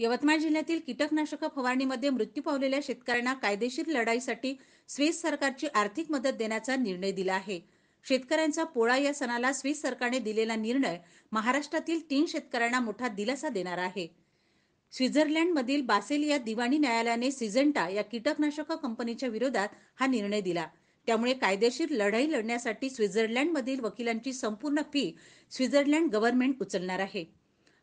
यवतमाळ जिल्ह्यातील कीटकनाशक फवारणीमध्ये मृत्यू पावलेल्या शेतकऱ्यांना कायदेशीर लढाईसाठी स्विस सरकारची आर्थिक मदत देण्याचा निर्णय दिला आहे शेतकऱ्यांचा पोळा या सणाला स्विस सरकारने दिलेला निर्णय महाराष्ट्रातील तीन शेतकऱ्यांना मोठा दिलासा देणार आहे स्वित्झर्लंडमधील बासेल या दिवाणी न्यायालयाने सिझेंटा या कीटकनाशक कंपनीच्या विरोधात हा निर्णय दिला त्यामुळे कायदेशीर लढाई लढण्यासाठी स्वित्झर्लंडमधील वकिलांची संपूर्ण फी स्वित्झर्लंड गव्हर्नमेंट उचलणार आहे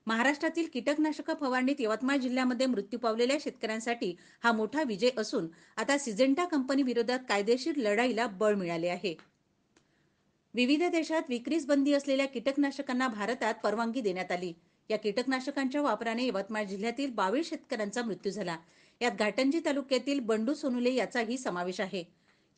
महाराष्ट्रातील कीटकनाशक फवारणीत यवतमाळ जिल्ह्यामध्ये मृत्यू पावलेल्या शेतकऱ्यांसाठी हा मोठा विजय असून आता सिजेंटा कंपनी विरोधात कायदेशीर लढाईला बळ मिळाले आहे विविध देशात विक्रीस बंदी असलेल्या कीटकनाशकांना भारतात परवानगी देण्यात आली या कीटकनाशकांच्या वापराने यवतमाळ जिल्ह्यातील बावीस शेतकऱ्यांचा मृत्यू झाला यात घाटंजी तालुक्यातील बंडू सोनुले याचाही समावेश आहे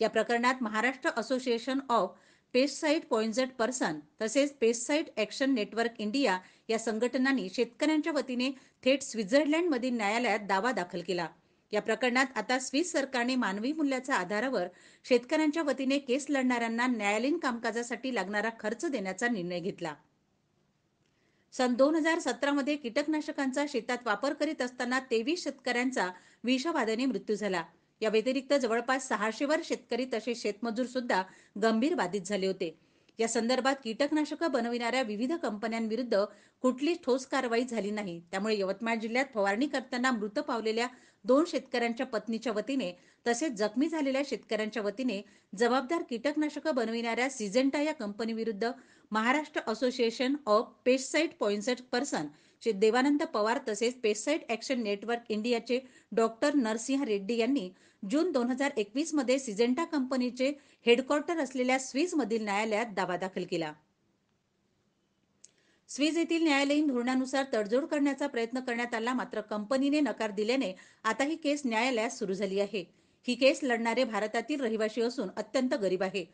या प्रकरणात Maharashtra association of pesticide point person तसेच पेस्टसाईट ॲक्शन नेटवर्क इंडिया या संघटनांनी शेतकऱ्यांच्या वतीने थेट स्वित्झर्लंडमधील न्यायालयात दावा दाखल केला या प्रकरणात आता स्विस सरकारने मानवी मूल्याच्या आधारावर शेतकऱ्यांच्या वतीने केस लढणाऱ्यांना न्यायालयीन कामकाजासाठी लागणारा खर्च देण्याचा निर्णय घेतला सन दोन हजार सतरामध्ये कीटकनाशकांचा शेतात वापर करीत असताना तेवीस शेतकऱ्यांचा विषबाधेने मृत्यू झाला या व्यतिरिक्त जवळपास वर शेतकरी तसेच शेतमजूर सुद्धा गंभीर बाधित झाले होते या संदर्भात कीटकनाशकं बनविणाऱ्या विविध कंपन्यांविरुद्ध कुठलीच ठोस कारवाई झाली नाही त्यामुळे यवतमाळ जिल्ह्यात फवारणी करताना मृत पावलेल्या दोन शेतकऱ्यांच्या पत्नीच्या वतीने तसेच जखमी झालेल्या शेतकऱ्यांच्या वतीने जबाबदार कीटकनाशकं बनविणाऱ्या सिजेंटा या कंपनीविरुद्ध Maharashtra association of pesticide point person Shri Devanand Pawar तसेच पेस्टसाईट ॲक्शन नेटवर्क इंडियाचे डॉक्टर नरसिंह रेड्डी यांनी जून दोन हजार एकवीसमध्ये सिजेंटा कंपनीचे हेडक्वार्टर असलेल्या स्विसमधील न्यायालयात दावा दाखल केला स्विज येथील न्यायालयीन धोरणानुसार तडजोड करण्याचा प्रयत्न करण्यात आला मात्र कंपनीने नकार दिल्याने आता ही केस न्यायालयात सुरू झाली आहे ही केस लढणारे भारतातील रहिवाशी असून अत्यंत गरीब आहे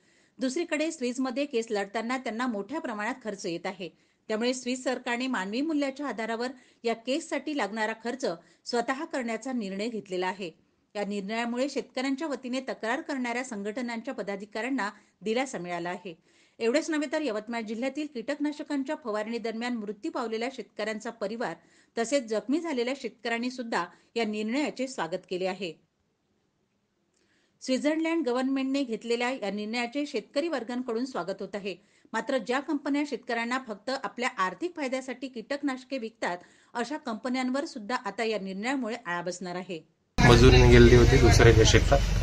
दुसरीकडे स्विजमध्ये केस लढताना त्यांना मोठ्या प्रमाणात खर्च येत आहे त्यामुळे स्विस सरकारने मानवी मूल्याच्या आधारावर या केससाठी लागणारा खर्च स्वतः करण्याचा निर्णय घेतलेला आहे या निर्णयामुळे शेतकऱ्यांच्या वतीने तक्रार करणाऱ्या संघटनांच्या पदाधिकाऱ्यांना दिलासा मिळाला आहे एवढेच नव्हे तर यवतमाळ जिल्ह्यातील कीटकनाशकांच्या फवारणी दरम्यान मृत्यू पावलेल्या शेतकऱ्यांचा परिवार तसेच जखमी झालेल्या शेतकऱ्यांनी सुद्धा या निर्णयाचे स्वागत केले आहे स्वित्झर्लंड गव्हर्नमेंटने घेतलेल्या या निर्णयाचे शेतकरी वर्गांकडून स्वागत होत आहे मात्र ज्या कंपन्या शेतकऱ्यांना फक्त आपल्या आर्थिक फायद्यासाठी कीटकनाशके विकतात अशा कंपन्यांवर सुद्धा आता या निर्णयामुळे आळा बसणार आहे मजूर गेली होती दुसऱ्याच्या शेतात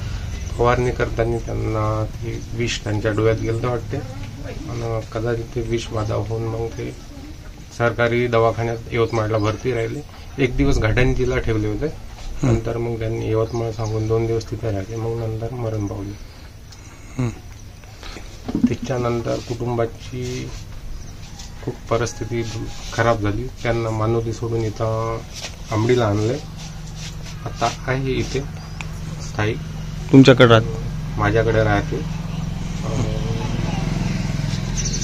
फवारणी करताना त्यांना विष त्यांच्या डोळ्यात गेलं वाटते कदाचित ते विष बाधा होऊन मग ते सरकारी दवाखान्यात यवतमाळला भरती राहिले एक दिवस घाटंजीला ठेवले होते नंतर मग त्यांनी यवतमाळ सांगून दोन दिवस तिथे राहिले मग नंतर मरण पावले त्याच्यानंतर कुटुंबाची खूप परिस्थिती खराब झाली त्यांना मानवती सोडून इथं आंबडीला आणले आता आहे इथे स्थायिक तुमच्याकडे माझ्याकडे राहते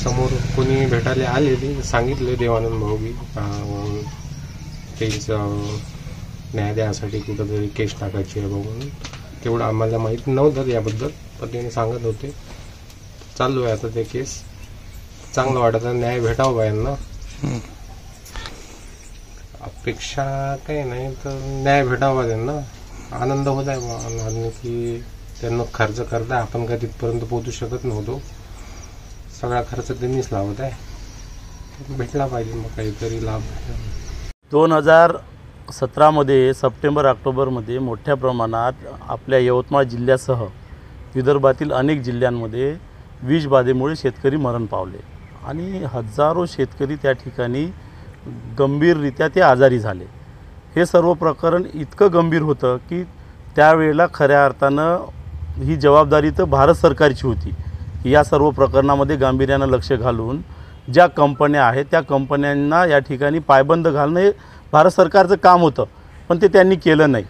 समोर कोणी भेटायला आले सांगितले देवानंद भाऊगी त्यांचं न्याय द्यासाठी कुठंतरी केस टाकायची आहे बघून तेवढं आम्हाला माहीत नव्हतं याबद्दल पण त्याने सांगत होते चाललो आहे आता ते केस चांगलं वाटत न्याय भेटावं यांना अपेक्षा काही नाही तर न्याय भेटावा त्यांना आनंद होत आहे की त्यांना खर्च करता आपण काय तिथपर्यंत पोहोचू शकत नव्हतो सगळा खर्च त्यांनीच लावत आहे भेटला पाहिजे मग काहीतरी लाभ दोन हजार सतरामध्ये सप्टेंबर ऑक्टोबरमध्ये मोठ्या प्रमाणात आपल्या यवतमाळ जिल्ह्यासह विदर्भातील अनेक जिल्ह्यांमध्ये वीजबाधेमुळे शेतकरी मरण पावले आणि हजारो शेतकरी त्या ठिकाणी गंभीररित्या ते आजारी झाले हे सर्व प्रकरण इतकं गंभीर होतं की त्यावेळेला खऱ्या अर्थानं ही जबाबदारी तर भारत सरकारची होती या सर्व प्रकरणामध्ये गांभीर्यानं लक्ष घालून ज्या कंपन्या आहेत त्या कंपन्यांना या ठिकाणी पायबंद घालणं हे भारत सरकारचं काम होतं पण ते त्यांनी केलं नाही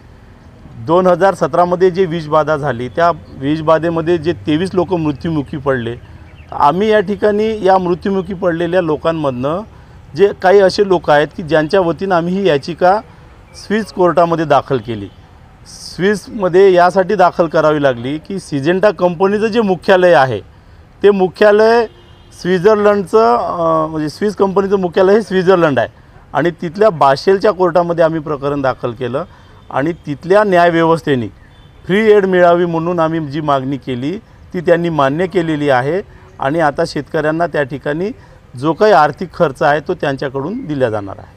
दोन हजार सतरामध्ये जे वीजबाधा झाली त्या वीजबाधेमध्ये जे तेवीस लोक मृत्युमुखी पडले आम्ही या ठिकाणी या मृत्युमुखी पडलेल्या लोकांमधनं जे काही असे लोक आहेत की ज्यांच्या वतीनं आम्ही ही याचिका स्विस कोर्टामध्ये दाखल केली स्विसमध्ये यासाठी दाखल करावी लागली की सिजेंटा कंपनीचं जे मुख्यालय आहे ते मुख्यालय स्वित्झर्लंडचं म्हणजे स्विस कंपनीचं मुख्यालय हे स्वित्झर्लंड आहे आणि तिथल्या बाशेलच्या कोर्टामध्ये आम्ही प्रकरण दाखल केलं आणि तिथल्या न्यायव्यवस्थेने फ्री एड मिळावी म्हणून आम्ही जी मागणी केली ती त्यांनी मान्य केलेली आहे आणि आता शेतकऱ्यांना त्या ठिकाणी जो काही आर्थिक खर्च आहे तो त्यांच्याकडून दिला जाणार आहे